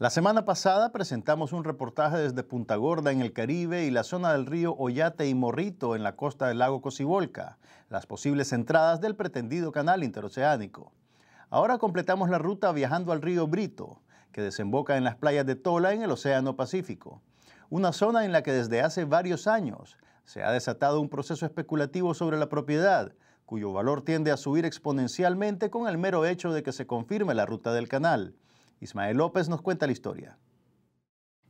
La semana pasada presentamos un reportaje desde Punta Gorda en el Caribe y la zona del río Oyate y Morrito en la costa del lago Cocibolca, las posibles entradas del pretendido canal interoceánico. Ahora completamos la ruta viajando al río Brito, que desemboca en las playas de Tola en el Océano Pacífico, una zona en la que desde hace varios años se ha desatado un proceso especulativo sobre la propiedad, cuyo valor tiende a subir exponencialmente con el mero hecho de que se confirme la ruta del canal Ismael López nos cuenta la historia.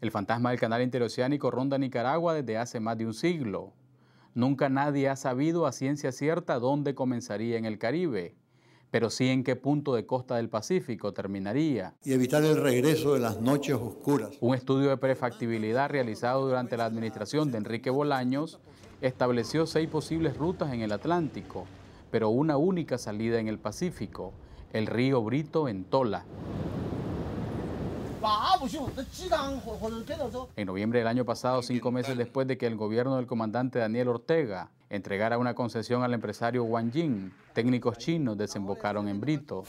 El fantasma del canal interoceánico ronda Nicaragua desde hace más de un siglo. Nunca nadie ha sabido a ciencia cierta dónde comenzaría en el Caribe, pero sí en qué punto de costa del Pacífico terminaría. Y evitar el regreso de las noches oscuras. Un estudio de prefactibilidad realizado durante la administración de Enrique Bolaños estableció seis posibles rutas en el Atlántico, pero una única salida en el Pacífico, el río Brito en Tola. En noviembre del año pasado, cinco meses después de que el gobierno del comandante Daniel Ortega entregara una concesión al empresario Wang Jin, técnicos chinos desembocaron en Brito.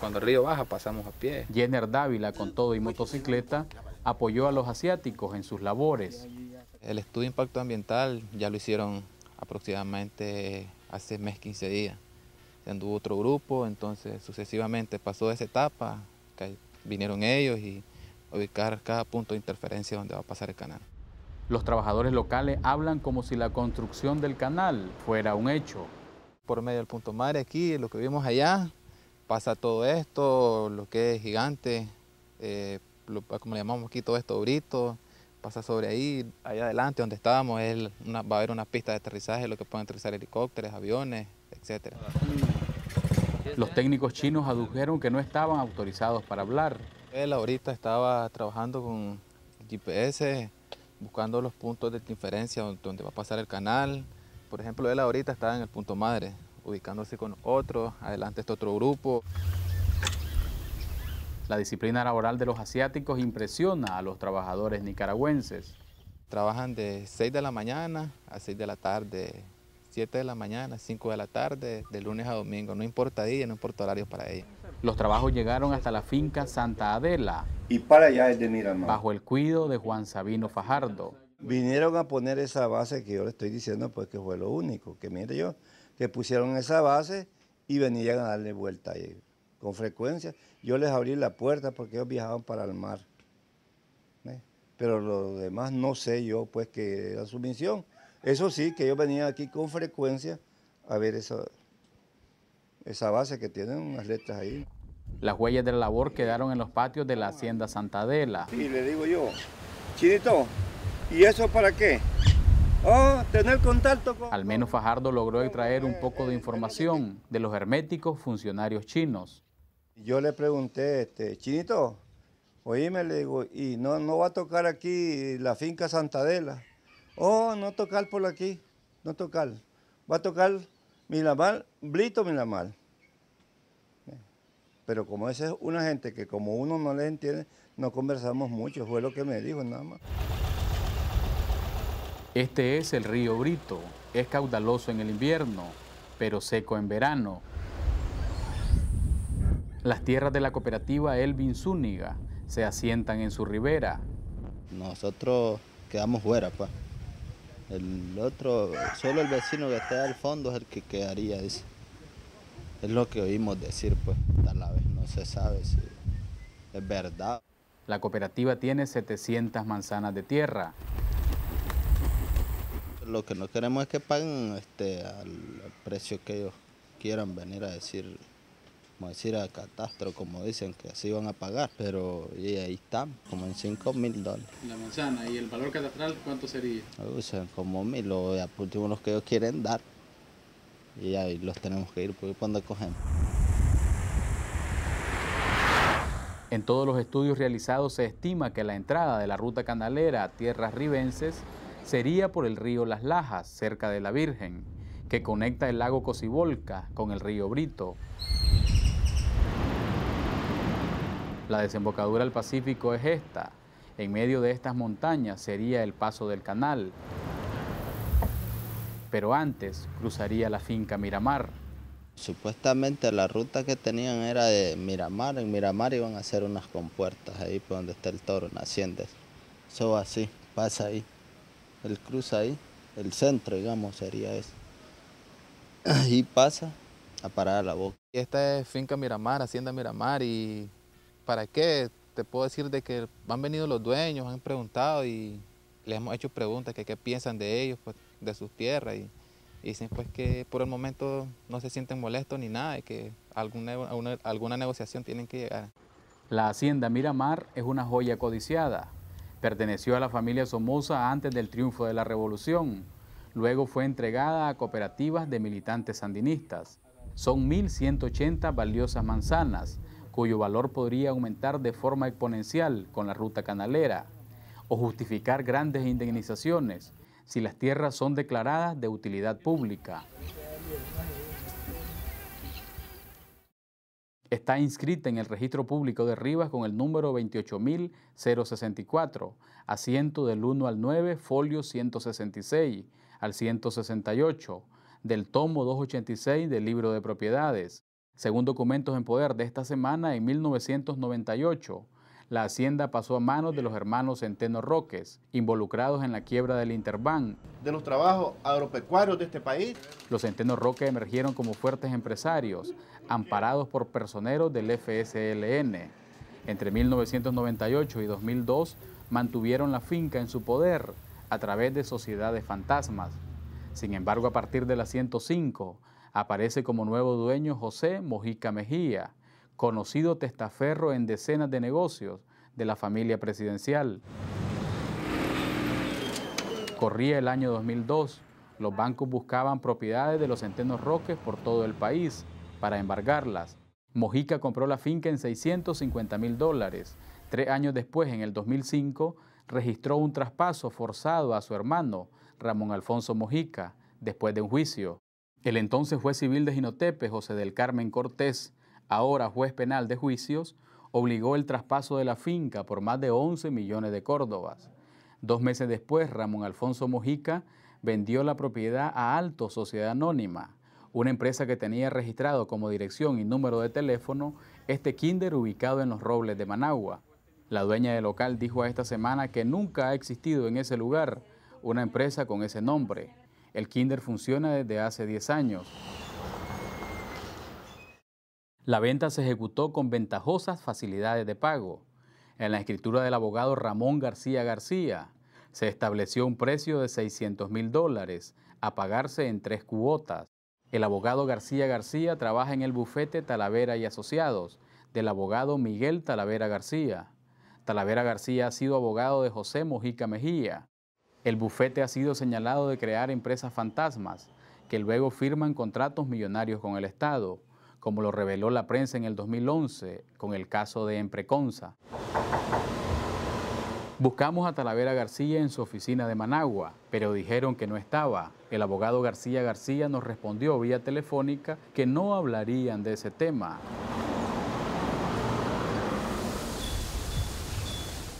Cuando el río baja pasamos a pie. Jenner Dávila, con todo y motocicleta, apoyó a los asiáticos en sus labores. El estudio de impacto ambiental ya lo hicieron aproximadamente hace mes 15 días. Se anduvo otro grupo, entonces sucesivamente pasó esa etapa, vinieron ellos y ubicar cada punto de interferencia donde va a pasar el canal. Los trabajadores locales hablan como si la construcción del canal fuera un hecho. Por medio del punto madre aquí, lo que vimos allá, pasa todo esto, lo que es gigante, eh, como le llamamos aquí, todo esto brito, pasa sobre ahí, allá adelante donde estábamos, va a haber una pista de aterrizaje, lo que pueden aterrizar helicópteros, aviones, etcétera. Los técnicos chinos adujeron que no estaban autorizados para hablar. Él ahorita estaba trabajando con GPS, buscando los puntos de diferencia donde va a pasar el canal. Por ejemplo, él ahorita estaba en el punto madre, ubicándose con otro, adelante este otro grupo. La disciplina laboral de los asiáticos impresiona a los trabajadores nicaragüenses. Trabajan de 6 de la mañana a 6 de la tarde 7 de la mañana, 5 de la tarde, de lunes a domingo, no importa día, no importa horario para ella. Los trabajos llegaron hasta la finca Santa Adela. Y para allá es de Miramar. Bajo el cuido de Juan Sabino Fajardo. Vinieron a poner esa base que yo le estoy diciendo ...pues que fue lo único, que mire yo, que pusieron esa base y venían a darle vuelta ahí. Con frecuencia yo les abrí la puerta porque ellos viajaban para el mar. Pero lo demás no sé yo, pues que era su misión. Eso sí, que yo venía aquí con frecuencia a ver esa, esa base que tienen unas letras ahí. Las huellas de la labor quedaron en los patios de la hacienda Santadela. Y le digo yo, Chinito, ¿y eso para qué? Oh, tener contacto con... Al menos Fajardo logró extraer un poco de información de los herméticos funcionarios chinos. Yo le pregunté, este, Chinito, oíme, le digo, ¿y no, no va a tocar aquí la finca Santadela. Oh, no tocar por aquí, no tocar. Va a tocar Milamal, Blito Milamal Pero como esa es una gente que como uno no le entiende, no conversamos mucho, fue lo que me dijo nada más. Este es el río Brito, es caudaloso en el invierno, pero seco en verano. Las tierras de la cooperativa Elvin Zúñiga se asientan en su ribera. Nosotros quedamos fuera, pues. El otro, solo el vecino que está al fondo es el que quedaría, dice. Es lo que oímos decir, pues tal vez no se sabe si es verdad. La cooperativa tiene 700 manzanas de tierra. Lo que no queremos es que paguen este, al precio que ellos quieran venir a decir como decir a catastro, como dicen, que así van a pagar, pero y ahí están, como en 5 mil dólares. La manzana, ¿y el valor catastral cuánto sería? como mil, los últimos los que ellos quieren dar, y ahí los tenemos que ir porque cuando cogemos. En todos los estudios realizados se estima que la entrada de la ruta canalera a tierras ribenses sería por el río Las Lajas, cerca de la Virgen, que conecta el lago Cocibolca con el río Brito. La desembocadura al Pacífico es esta. En medio de estas montañas sería el paso del canal. Pero antes cruzaría la finca Miramar. Supuestamente la ruta que tenían era de Miramar. En Miramar iban a hacer unas compuertas ahí por donde está el toro, en Eso así, pasa ahí. El cruza ahí, el centro, digamos, sería eso. Ahí pasa a parar la boca. Esta es finca Miramar, Hacienda Miramar y ¿para qué? Te puedo decir de que han venido los dueños, han preguntado y les hemos hecho preguntas que qué piensan de ellos, pues, de sus tierras. Y, dicen pues que por el momento no se sienten molestos ni nada, y que alguna, alguna, alguna negociación tienen que llegar. La hacienda Miramar es una joya codiciada. Perteneció a la familia Somoza antes del triunfo de la revolución. Luego fue entregada a cooperativas de militantes sandinistas. Son 1.180 valiosas manzanas cuyo valor podría aumentar de forma exponencial con la ruta canalera, o justificar grandes indemnizaciones si las tierras son declaradas de utilidad pública. Está inscrita en el registro público de Rivas con el número 28.064, asiento del 1 al 9, folio 166 al 168, del tomo 286 del libro de propiedades, según documentos en poder de esta semana, en 1998, la hacienda pasó a manos de los hermanos Centeno Roques, involucrados en la quiebra del Interbank. De los trabajos agropecuarios de este país. Los Centeno Roques emergieron como fuertes empresarios, amparados por personeros del FSLN. Entre 1998 y 2002 mantuvieron la finca en su poder a través de sociedades fantasmas. Sin embargo, a partir de la 105, Aparece como nuevo dueño José Mojica Mejía, conocido testaferro en decenas de negocios de la familia presidencial. Corría el año 2002. Los bancos buscaban propiedades de los Centenos Roques por todo el país para embargarlas. Mojica compró la finca en 650 mil dólares. Tres años después, en el 2005, registró un traspaso forzado a su hermano, Ramón Alfonso Mojica, después de un juicio. El entonces juez civil de Ginotepe, José del Carmen Cortés, ahora juez penal de juicios, obligó el traspaso de la finca por más de 11 millones de córdobas. Dos meses después, Ramón Alfonso Mojica vendió la propiedad a Alto Sociedad Anónima, una empresa que tenía registrado como dirección y número de teléfono este kinder ubicado en los Robles de Managua. La dueña del local dijo a esta semana que nunca ha existido en ese lugar una empresa con ese nombre. El kinder funciona desde hace 10 años. La venta se ejecutó con ventajosas facilidades de pago. En la escritura del abogado Ramón García García, se estableció un precio de 600 mil dólares a pagarse en tres cuotas. El abogado García García trabaja en el bufete Talavera y Asociados del abogado Miguel Talavera García. Talavera García ha sido abogado de José Mojica Mejía, el bufete ha sido señalado de crear empresas fantasmas que luego firman contratos millonarios con el Estado, como lo reveló la prensa en el 2011 con el caso de Empreconza. Buscamos a Talavera García en su oficina de Managua, pero dijeron que no estaba. El abogado García García nos respondió vía telefónica que no hablarían de ese tema.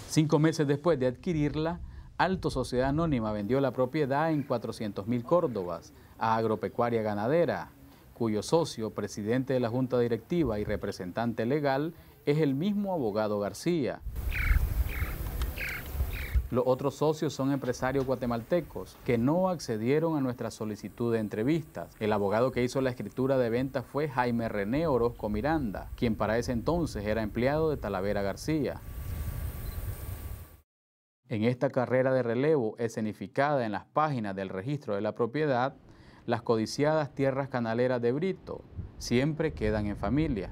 Cinco meses después de adquirirla, Alto Sociedad Anónima vendió la propiedad en 400.000 córdobas a Agropecuaria Ganadera, cuyo socio, presidente de la Junta Directiva y representante legal es el mismo abogado García. Los otros socios son empresarios guatemaltecos que no accedieron a nuestra solicitud de entrevistas. El abogado que hizo la escritura de venta fue Jaime René Orozco Miranda, quien para ese entonces era empleado de Talavera García. En esta carrera de relevo, escenificada en las páginas del registro de la propiedad, las codiciadas tierras canaleras de Brito siempre quedan en familia.